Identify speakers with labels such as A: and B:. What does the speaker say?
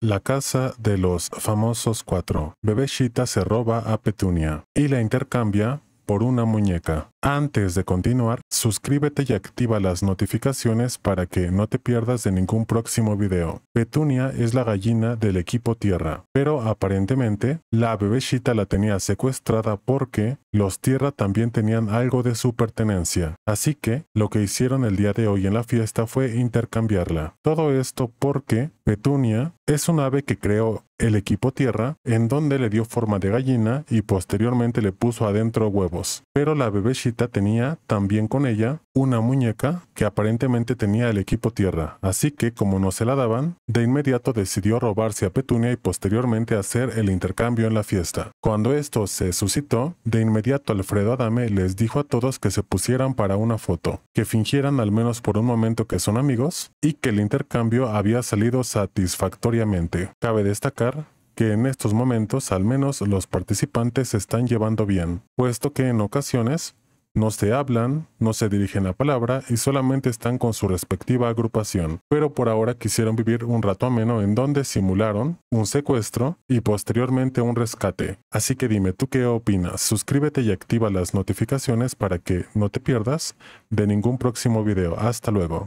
A: La casa de los famosos cuatro. Bebé se roba a Petunia y la intercambia por una muñeca. Antes de continuar, suscríbete y activa las notificaciones para que no te pierdas de ningún próximo video. Petunia es la gallina del equipo Tierra, pero aparentemente la bebecita la tenía secuestrada porque los Tierra también tenían algo de su pertenencia, así que lo que hicieron el día de hoy en la fiesta fue intercambiarla. Todo esto porque Petunia es un ave que creó el equipo tierra, en donde le dio forma de gallina y posteriormente le puso adentro huevos. Pero la bebecita tenía, también con ella, una muñeca que aparentemente tenía el equipo tierra, así que como no se la daban, de inmediato decidió robarse a Petunia y posteriormente hacer el intercambio en la fiesta. Cuando esto se suscitó, de inmediato Alfredo Adame les dijo a todos que se pusieran para una foto, que fingieran al menos por un momento que son amigos y que el intercambio había salido satisfactoriamente. Cabe destacar que en estos momentos al menos los participantes se están llevando bien, puesto que en ocasiones no se hablan, no se dirigen a palabra y solamente están con su respectiva agrupación. Pero por ahora quisieron vivir un rato ameno en donde simularon un secuestro y posteriormente un rescate. Así que dime tú qué opinas, suscríbete y activa las notificaciones para que no te pierdas de ningún próximo video. Hasta luego.